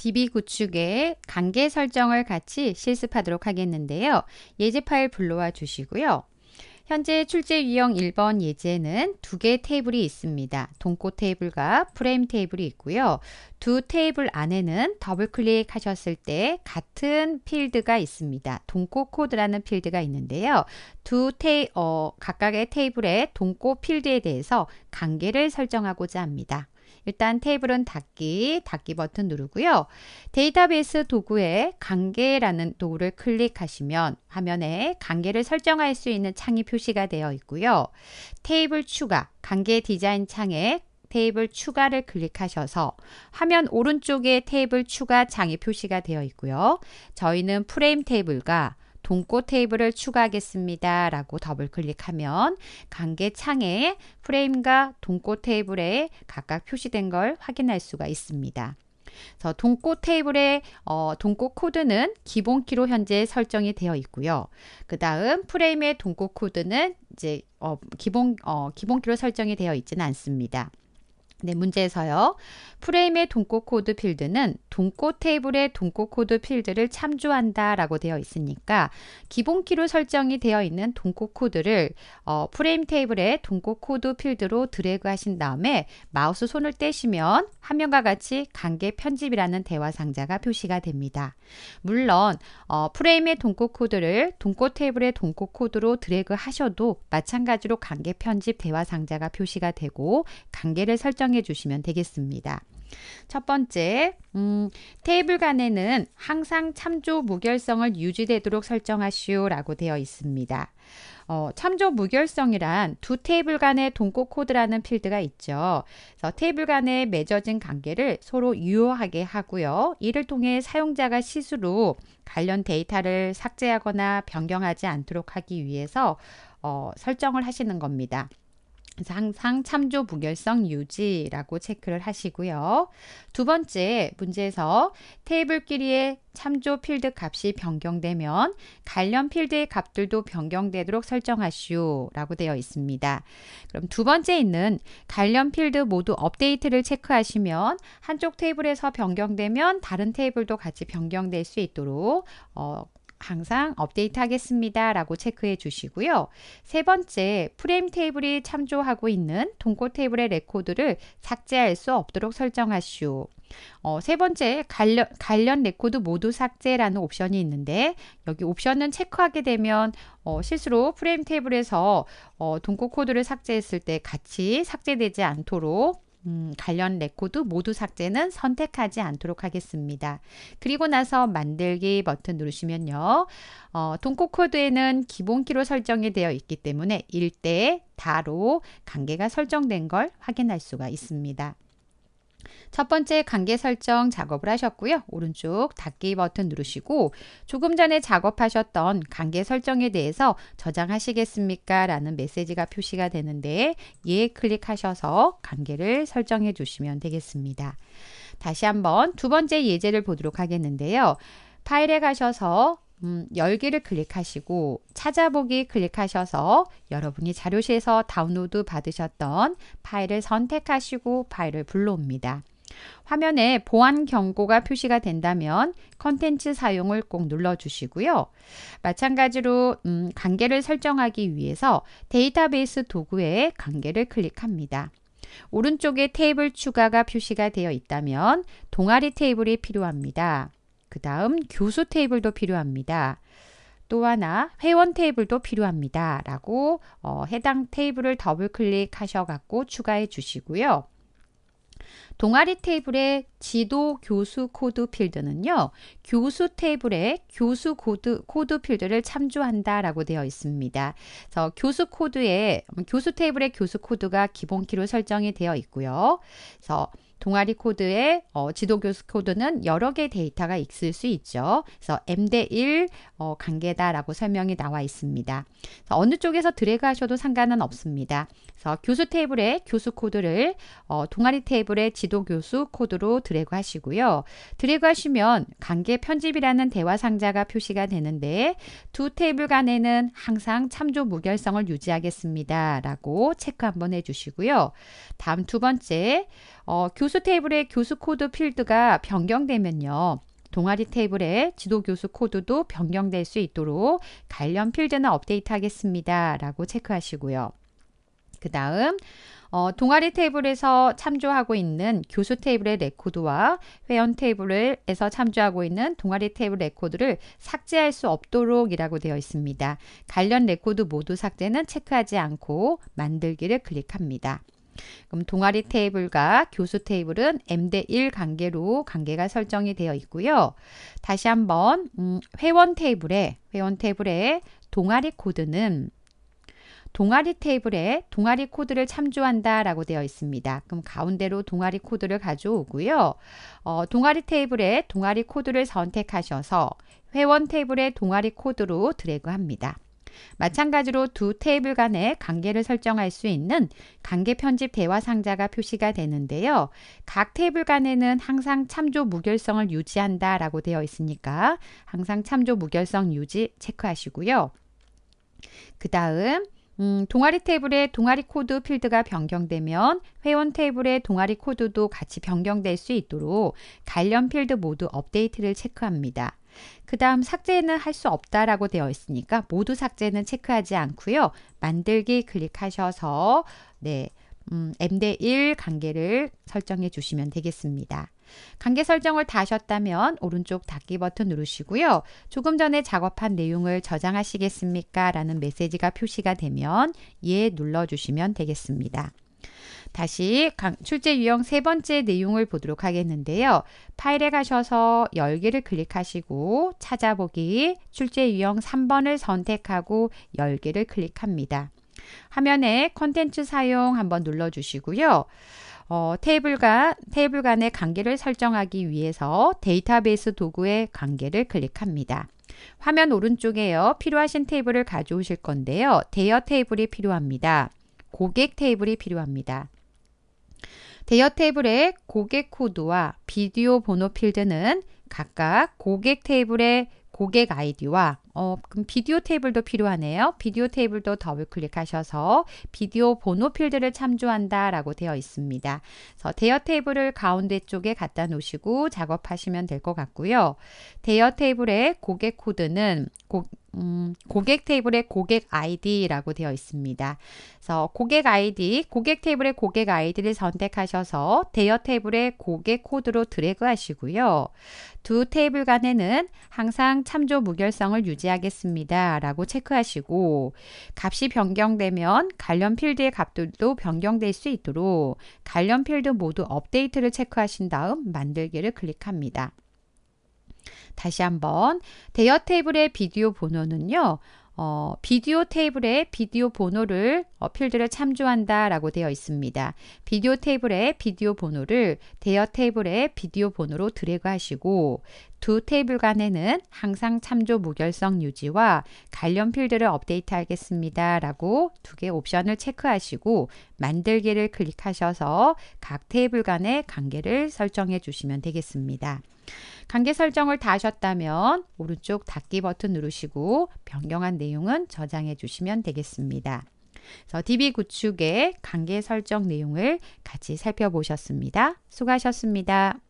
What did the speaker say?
DB 구축의 관계 설정을 같이 실습하도록 하겠는데요. 예제 파일 불러와 주시고요. 현재 출제 유형 1번 예제는 두 개의 테이블이 있습니다. 동코 테이블과 프레임 테이블이 있고요. 두 테이블 안에는 더블 클릭하셨을 때 같은 필드가 있습니다. 동코 코드라는 필드가 있는데요. 두 테이, 어, 각각의 테이블의 동코 필드에 대해서 관계를 설정하고자 합니다. 일단 테이블은 닫기, 닫기 버튼 누르고요. 데이터베이스 도구에 관계라는 도구를 클릭하시면 화면에 관계를 설정할 수 있는 창이 표시가 되어 있고요. 테이블 추가, 관계 디자인 창에 테이블 추가를 클릭하셔서 화면 오른쪽에 테이블 추가 창이 표시가 되어 있고요. 저희는 프레임 테이블과 동고 테이블을 추가하겠습니다. 라고 더블 클릭하면 관계 창에 프레임과 동고 테이블에 각각 표시된 걸 확인할 수가 있습니다. 그래서 동고 테이블의 어, 동고 코드는 기본 키로 현재 설정이 되어 있고요. 그 다음 프레임의 동고 코드는 이제 어, 기본 어, 기본 키로 설정이 되어 있지는 않습니다. 네, 문제에서요. 프레임의 동코 코드 필드는 동코 테이블의 동코 코드 필드를 참조한다 라고 되어 있으니까 기본키로 설정이 되어 있는 동코 코드를 어, 프레임 테이블의 동코 코드 필드로 드래그 하신 다음에 마우스 손을 떼시면 화면과 같이 관계 편집이라는 대화 상자가 표시가 됩니다. 물론 어, 프레임의 동코 코드를 동코 테이블의 동코 코드로 드래그 하셔도 마찬가지로 관계 편집 대화 상자가 표시가 되고 관계를 설정 사용해 주시면 되겠습니다. 첫 번째, 음, 테이블 간에는 항상 참조 무결성을 유지되도록 설정하시오라고 되어 있습니다. 어, 참조 무결성이란 두 테이블 간의 동고 코드라는 필드가 있죠. 그래서 테이블 간의 맺어진 관계를 서로 유효하게 하고요. 이를 통해 사용자가 시수로 관련 데이터를 삭제하거나 변경하지 않도록 하기 위해서 어, 설정을 하시는 겁니다. 항상 참조 부결성 유지라고 체크를 하시고요. 두 번째 문제에서 테이블끼리의 참조 필드 값이 변경되면 관련 필드의 값들도 변경되도록 설정하시오 라고 되어 있습니다. 그럼 두 번째 있는 관련 필드 모두 업데이트를 체크하시면 한쪽 테이블에서 변경되면 다른 테이블도 같이 변경될 수 있도록 어, 항상 업데이트 하겠습니다. 라고 체크해 주시고요. 세 번째, 프레임 테이블이 참조하고 있는 동고 테이블의 레코드를 삭제할 수 없도록 설정하시오. 어, 세 번째, 관련, 관련 레코드 모두 삭제라는 옵션이 있는데, 여기 옵션은 체크하게 되면, 어, 실수로 프레임 테이블에서 어, 동고 코드를 삭제했을 때 같이 삭제되지 않도록 음, 관련 레코드 모두 삭제는 선택하지 않도록 하겠습니다. 그리고 나서 만들기 버튼 누르시면요. 어, 동코 코드에는 기본키로 설정이 되어 있기 때문에 일대 다로 관계가 설정된 걸 확인할 수가 있습니다. 첫 번째 관계 설정 작업을 하셨고요. 오른쪽 닫기 버튼 누르시고 조금 전에 작업하셨던 관계 설정에 대해서 저장하시겠습니까? 라는 메시지가 표시가 되는데 예 클릭하셔서 관계를 설정해 주시면 되겠습니다. 다시 한번 두 번째 예제를 보도록 하겠는데요. 파일에 가셔서 음, 열기를 클릭하시고 찾아보기 클릭하셔서 여러분이 자료실에서 다운로드 받으셨던 파일을 선택하시고 파일을 불러옵니다. 화면에 보안 경고가 표시가 된다면 컨텐츠 사용을 꼭 눌러주시고요. 마찬가지로 음, 관계를 설정하기 위해서 데이터베이스 도구에 관계를 클릭합니다. 오른쪽에 테이블 추가가 표시가 되어 있다면 동아리 테이블이 필요합니다. 그 다음 교수 테이블도 필요합니다. 또 하나 회원 테이블도 필요합니다. 라고 어, 해당 테이블을 더블 클릭하셔갖고 추가해 주시고요. 동아리 테이블의 지도 교수 코드 필드는요. 교수 테이블에 교수 코드, 코드 필드를 참조한다 라고 되어 있습니다. 그래서 교수 코드에 교수 테이블의 교수 코드가 기본 키로 설정이 되어 있고요. 그래서 동아리 코드의 어, 지도교수 코드는 여러 개의 데이터가 있을 수 있죠. 그래서 M 대1 어, 관계다라고 설명이 나와 있습니다. 어느 쪽에서 드래그 하셔도 상관은 없습니다. 그래서 교수 테이블에 교수 코드를 어, 동아리 테이블에 지도교수 코드로 드래그 하시고요. 드래그 하시면 관계 편집이라는 대화 상자가 표시가 되는데 두 테이블 간에는 항상 참조 무결성을 유지하겠습니다. 라고 체크 한번 해주시고요. 다음 두 번째 어, 교수 교수 테이블의 교수 코드 필드가 변경되면요. 동아리 테이블에 지도 교수 코드도 변경될 수 있도록 관련 필드는 업데이트 하겠습니다. 라고 체크하시고요. 그 다음, 어, 동아리 테이블에서 참조하고 있는 교수 테이블의 레코드와 회원 테이블에서 참조하고 있는 동아리 테이블 레코드를 삭제할 수 없도록 이라고 되어 있습니다. 관련 레코드 모두 삭제는 체크하지 않고 만들기를 클릭합니다. 그럼 동아리 테이블과 교수 테이블은 M 대 1 관계로 관계가 설정이 되어 있고요. 다시 한번 음, 회원 테이블에 회원 테이블에 동아리 코드는 동아리 테이블에 동아리 코드를 참조한다 라고 되어 있습니다. 그럼 가운데로 동아리 코드를 가져오고요. 어, 동아리 테이블에 동아리 코드를 선택하셔서 회원 테이블의 동아리 코드로 드래그합니다. 마찬가지로 두 테이블 간의 관계를 설정할 수 있는 관계 편집 대화 상자가 표시가 되는데요. 각 테이블 간에는 항상 참조 무결성을 유지한다 라고 되어 있으니까 항상 참조 무결성 유지 체크하시고요. 그 다음 음, 동아리 테이블에 동아리 코드 필드가 변경되면 회원 테이블의 동아리 코드도 같이 변경될 수 있도록 관련 필드 모두 업데이트를 체크합니다. 그 다음 삭제는 할 수 없다라고 되어 있으니까 모두 삭제는 체크하지 않고요. 만들기 클릭하셔서 네, 음, M1 관계를 설정해 주시면 되겠습니다. 관계 설정을 다 하셨다면 오른쪽 닫기 버튼 누르시고요. 조금 전에 작업한 내용을 저장하시겠습니까? 라는 메시지가 표시가 되면 예 눌러주시면 되겠습니다. 다시 출제 유형 세 번째 내용을 보도록 하겠는데요. 파일에 가셔서 열개를 클릭하시고 찾아보기 출제 유형 3번을 선택하고 열개를 클릭합니다. 화면에 컨텐츠 사용 한번 눌러주시고요. 어, 테이블과 테이블 간의 관계를 설정하기 위해서 데이터베이스 도구의 관계를 클릭합니다. 화면 오른쪽에요. 필요하신 테이블을 가져오실 건데요. 대여 테이블이 필요합니다. 고객 테이블이 필요합니다. 대여 테이블의 고객 코드와 비디오 번호 필드는 각각 고객 테이블의 고객 아이디와 어, 그럼 비디오 테이블도 필요하네요. 비디오 테이블도 더블 클릭하셔서 비디오 번호 필드를 참조한다 라고 되어 있습니다. 그래서 대여 테이블을 가운데 쪽에 갖다 놓으시고 작업하시면 될 것 같고요. 대여 테이블의 고객 코드는 고, 음, 고객 테이블에 고객 아이디라고 되어 있습니다. 그래서 고객 아이디, 고객 테이블에 고객 아이디를 선택하셔서 대여 테이블에 고객 코드로 드래그 하시고요. 두 테이블 간에는 항상 참조 무결성을 유지하겠습니다. 라고 체크하시고 값이 변경되면 관련 필드의 값들도 변경될 수 있도록 관련 필드 모두 업데이트를 체크하신 다음 만들기를 클릭합니다. 다시 한번 대여 테이블의 비디오 번호는요. 어, 비디오 테이블의 비디오 번호를 어, 필드를 참조한다 라고 되어 있습니다. 비디오 테이블에 비디오 번호를 대여 테이블에 비디오 번호로 드래그 하시고 두 테이블 간에는 항상 참조 무결성 유지와 관련 필드를 업데이트 하겠습니다 라고 두 개 옵션을 체크하시고 만들기를 클릭하셔서 각 테이블 간의 관계를 설정해 주시면 되겠습니다. 관계 설정을 다 하셨다면 오른쪽 닫기 버튼 누르시고 변경한 내용은 저장해 주시면 되겠습니다. 그래서 DB 구축의 관계 설정 내용을 같이 살펴보셨습니다. 수고하셨습니다.